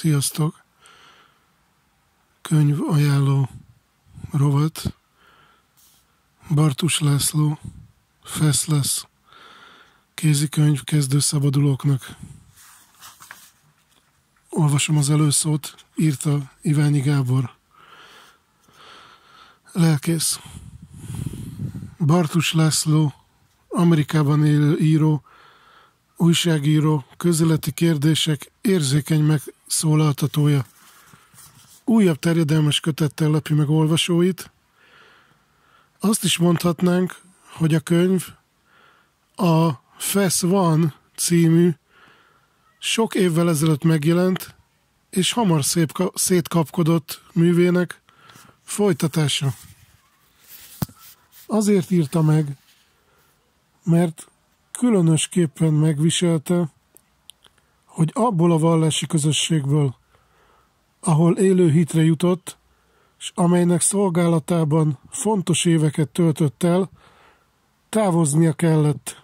Sziasztok! Könyv ajánló rovat Bartus László Fesz lesz kézikönyv kezdő szabadulóknak. Olvasom az előszót, írta Iványi Gábor. Lelkész. Bartus László, Amerikában élő író, újságíró, közéleti kérdések érzékeny meg szólaltatója. Újabb terjedelmes kötettel lepi meg olvasóit. Azt is mondhatnánk, hogy a könyv a Fesz Van című sok évvel ezelőtt megjelent és hamar szép, szétkapkodott művének folytatása. Azért írta meg, mert különösképpen megviselte hogy abból a vallási közösségből, ahol élő hitre jutott, és amelynek szolgálatában fontos éveket töltött el, távoznia kellett.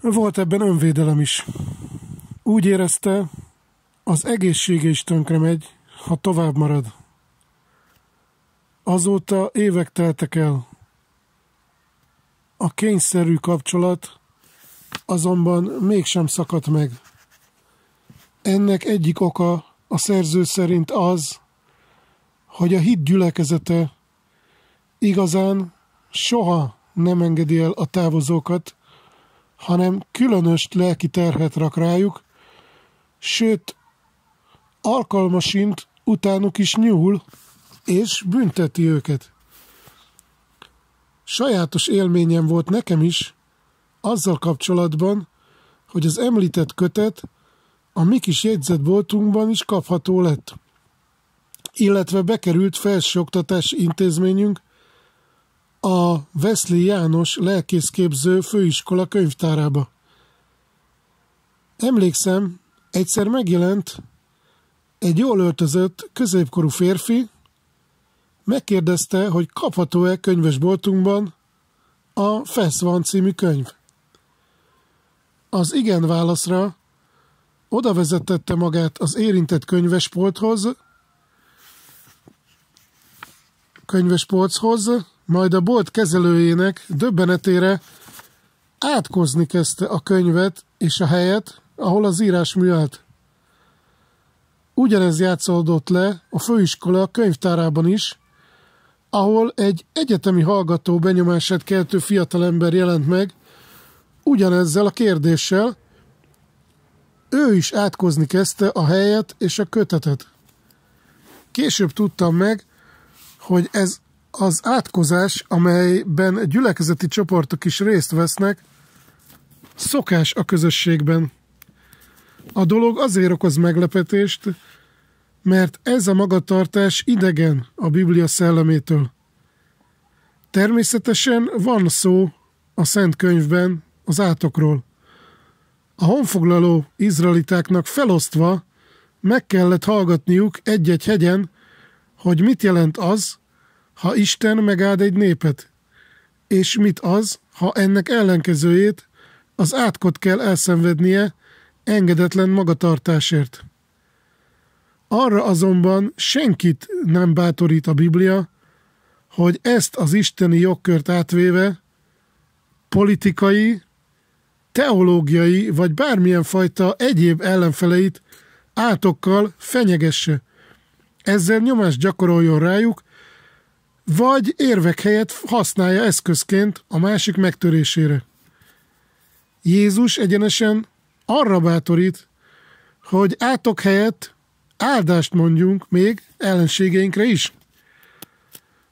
Volt ebben önvédelem is. Úgy érezte, az egészsége is tönkre megy, ha tovább marad. Azóta évek teltek el. A kényszerű kapcsolat azonban mégsem szakadt meg. Ennek egyik oka a szerző szerint az, hogy a hit gyülekezete igazán soha nem engedi el a távozókat, hanem különös lelki terhet rak rájuk, sőt, alkalmasint utánuk is nyúl, és bünteti őket. Sajátos élményem volt nekem is, azzal kapcsolatban, hogy az említett kötet a mi kis jegyzetboltunkban is kapható lett, illetve bekerült felsőoktatási intézményünk a Veszli János lelkészképző főiskola könyvtárába. Emlékszem, egyszer megjelent egy jól öltözött, középkorú férfi, megkérdezte, hogy kapható-e könyvesboltunkban a Feszvan című könyv. Az igen válaszra oda vezetette magát az érintett könyvespolthoz, könyvespolchoz, majd a bolt kezelőjének döbbenetére átkozni kezdte a könyvet és a helyet, ahol az írás műelt. Ugyanez játszódott le a főiskola könyvtárában is, ahol egy egyetemi hallgató benyomását keltő fiatalember jelent meg, Ugyanezzel a kérdéssel ő is átkozni kezdte a helyet és a kötetet. Később tudtam meg, hogy ez az átkozás, amelyben gyülekezeti csoportok is részt vesznek, szokás a közösségben. A dolog azért okoz meglepetést, mert ez a magatartás idegen a Biblia szellemétől. Természetesen van szó a Szent Könyvben az átokról. A honfoglaló izraelitáknak felosztva meg kellett hallgatniuk egy-egy hegyen, hogy mit jelent az, ha Isten megáld egy népet, és mit az, ha ennek ellenkezőjét az átkot kell elszenvednie engedetlen magatartásért. Arra azonban senkit nem bátorít a Biblia, hogy ezt az isteni jogkört átvéve politikai teológiai vagy bármilyen fajta egyéb ellenfeleit átokkal fenyegesse. Ezzel nyomást gyakoroljon rájuk, vagy érvek helyett használja eszközként a másik megtörésére. Jézus egyenesen arra bátorít, hogy átok helyett áldást mondjunk még ellenségeinkre is.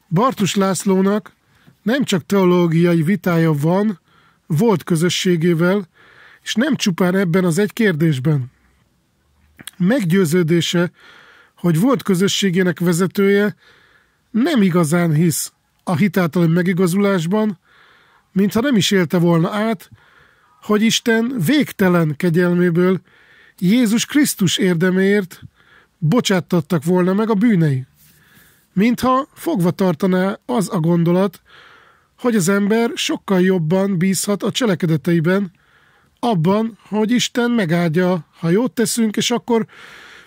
Bartus Lászlónak nem csak teológiai vitája van volt közösségével, és nem csupán ebben az egy kérdésben. Meggyőződése, hogy volt közösségének vezetője, nem igazán hisz a hitáltal megigazulásban, mintha nem is élte volna át, hogy Isten végtelen kegyelméből Jézus Krisztus érdeméért bocsáttattak volna meg a bűnei. Mintha fogva tartaná az a gondolat, hogy az ember sokkal jobban bízhat a cselekedeteiben, abban, hogy Isten megáldja, ha jót teszünk, és akkor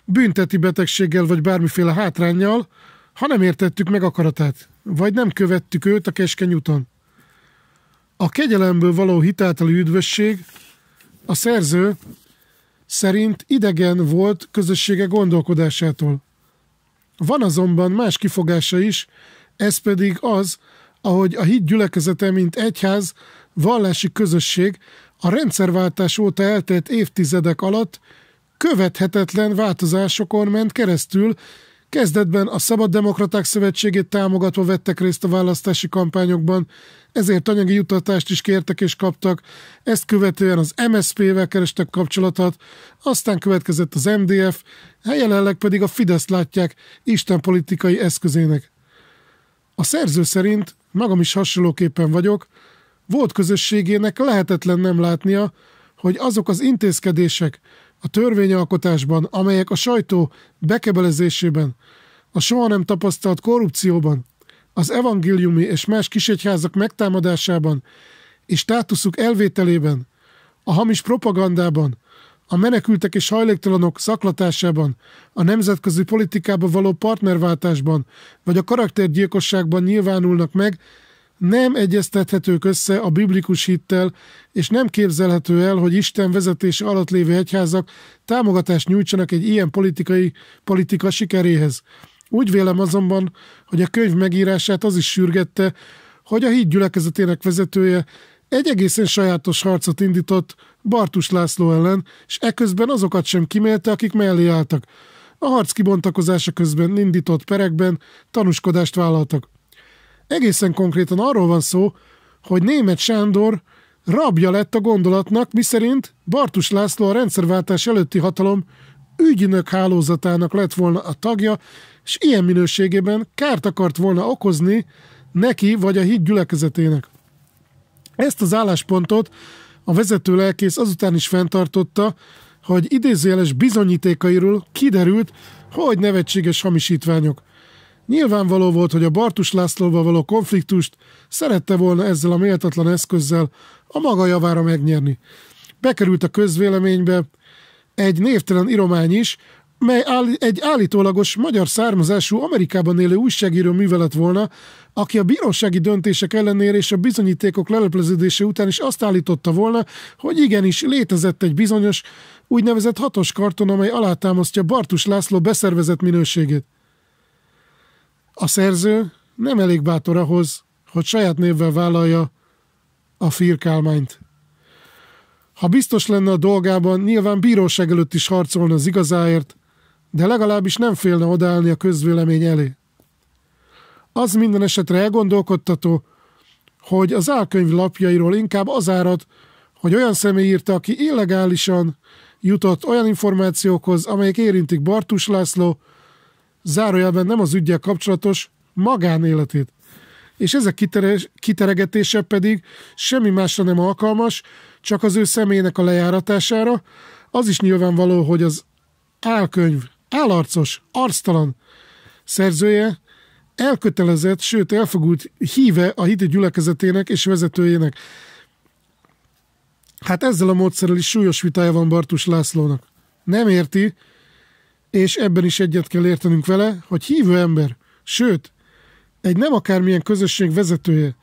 bünteti betegséggel vagy bármiféle hátrányjal, ha nem értettük meg akaratát, vagy nem követtük őt a keskeny úton. A kegyelemből való hitáltali üdvösség a szerző szerint idegen volt közössége gondolkodásától. Van azonban más kifogása is, ez pedig az, ahogy a híd gyülekezete, mint egyház, vallási közösség a rendszerváltás óta eltelt évtizedek alatt követhetetlen változásokon ment keresztül, Kezdetben a Szabad Demokraták Szövetségét támogatva vettek részt a választási kampányokban, ezért anyagi jutatást is kértek és kaptak, ezt követően az MSZP-vel kerestek kapcsolatot, aztán következett az MDF, jelenleg pedig a Fidesz látják Isten politikai eszközének. A szerző szerint magam is hasonlóképpen vagyok, volt közösségének lehetetlen nem látnia, hogy azok az intézkedések a törvényalkotásban, amelyek a sajtó bekebelezésében, a soha nem tapasztalt korrupcióban, az evangéliumi és más kisegyházak megtámadásában és státuszuk elvételében, a hamis propagandában, a menekültek és hajléktalanok zaklatásában, a nemzetközi politikába való partnerváltásban vagy a karaktergyilkosságban nyilvánulnak meg, nem egyeztethetők össze a biblikus hittel, és nem képzelhető el, hogy Isten vezetése alatt lévő egyházak támogatást nyújtsanak egy ilyen politikai politika sikeréhez. Úgy vélem azonban, hogy a könyv megírását az is sürgette, hogy a híd gyülekezetének vezetője egy egészen sajátos harcot indított Bartus László ellen, és eközben azokat sem kimélte, akik mellé álltak. A harc kibontakozása közben indított perekben tanúskodást vállaltak. Egészen konkrétan arról van szó, hogy német Sándor rabja lett a gondolatnak, miszerint Bartus László a rendszerváltás előtti hatalom ügynök hálózatának lett volna a tagja, és ilyen minőségében kárt akart volna okozni neki vagy a híd gyülekezetének. Ezt az álláspontot a vezető lelkész azután is fenntartotta, hogy idézőjeles bizonyítékairól kiderült, hogy nevetséges hamisítványok. Nyilvánvaló volt, hogy a Bartus Lászlóval való konfliktust szerette volna ezzel a méltatlan eszközzel a maga javára megnyerni. Bekerült a közvéleménybe egy névtelen iromány is, mely áll, egy állítólagos magyar származású Amerikában élő újságíró művelet volna, aki a bírósági döntések ellenére és a bizonyítékok lelepleződése után is azt állította volna, hogy igenis létezett egy bizonyos, úgynevezett hatos karton, amely alátámasztja Bartus László beszervezett minőségét. A szerző nem elég bátor ahhoz, hogy saját névvel vállalja a firkálmányt. Ha biztos lenne a dolgában, nyilván bíróság előtt is harcolna az igazáért, de legalábbis nem félne odállni a közvélemény elé. Az minden esetre elgondolkodtató, hogy az álkönyv lapjairól inkább az árad, hogy olyan személy írta, aki illegálisan jutott olyan információkhoz, amelyek érintik Bartus László, zárójelben nem az ügyel kapcsolatos, magánéletét. És ezek a kiteregetése pedig semmi másra nem alkalmas, csak az ő személynek a lejáratására. Az is nyilvánvaló, hogy az álkönyv állarcos, arctalan szerzője, elkötelezett, sőt elfogult híve a hiti gyülekezetének és vezetőjének. Hát ezzel a módszerrel is súlyos vitája van Bartus Lászlónak. Nem érti, és ebben is egyet kell értenünk vele, hogy hívő ember, sőt, egy nem akármilyen közösség vezetője,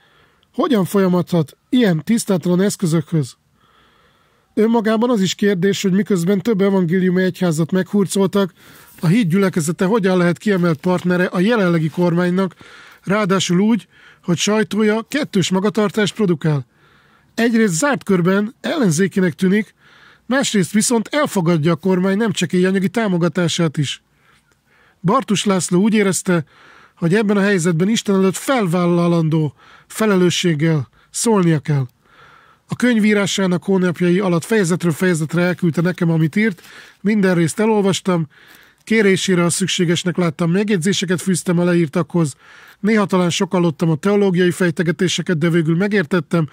hogyan folyamathat ilyen tisztátalan eszközökhöz, Önmagában az is kérdés, hogy miközben több evangéliumi egyházat meghurcoltak, a híd gyülekezete hogyan lehet kiemelt partnere a jelenlegi kormánynak, ráadásul úgy, hogy sajtója kettős magatartást produkál. Egyrészt zárt körben ellenzékének tűnik, másrészt viszont elfogadja a kormány nem csak anyagi támogatását is. Bartus László úgy érezte, hogy ebben a helyzetben Isten előtt felvállalandó felelősséggel szólnia kell. A könyvírásának hónapjai alatt fejezetről fejezetre elküldte nekem, amit írt, minden részt elolvastam, kérésére a szükségesnek láttam megjegyzéseket fűztem a leírtakhoz, néha talán sokallottam a teológiai fejtegetéseket, de végül megértettem,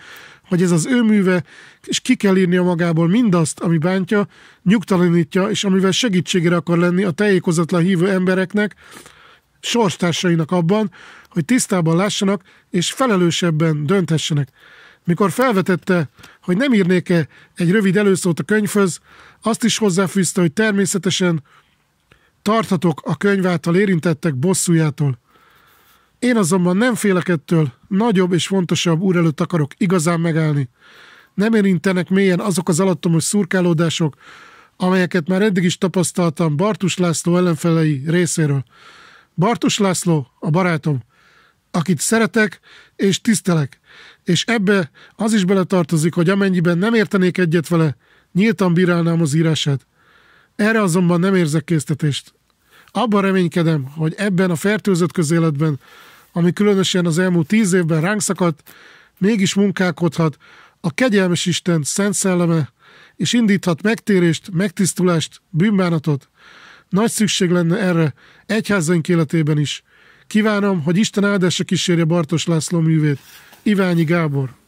hogy ez az ő műve, és ki kell írnia magából mindazt, ami bántja, nyugtalanítja, és amivel segítségére akar lenni a teljékozatlan hívő embereknek, sorstársainak abban, hogy tisztában lássanak és felelősebben dönthessenek mikor felvetette, hogy nem írnék-e egy rövid előszót a könyvhöz, azt is hozzáfűzte, hogy természetesen tarthatok a könyv által érintettek bosszújától. Én azonban nem félek ettől, nagyobb és fontosabb úr előtt akarok igazán megállni. Nem érintenek mélyen azok az alattomos szurkálódások, amelyeket már eddig is tapasztaltam Bartus László ellenfelei részéről. Bartus László, a barátom, akit szeretek és tisztelek. És ebbe az is beletartozik, hogy amennyiben nem értenék egyet vele, nyíltan bírálnám az írását. Erre azonban nem érzek késztetést. Abban reménykedem, hogy ebben a fertőzött közéletben, ami különösen az elmúlt tíz évben ránk szakadt, mégis munkálkodhat a kegyelmes Isten szent szelleme, és indíthat megtérést, megtisztulást, bűnbánatot. Nagy szükség lenne erre egyházaink életében is – Kívánom, hogy Isten áldása kísérje Bartos László művét. Iványi Gábor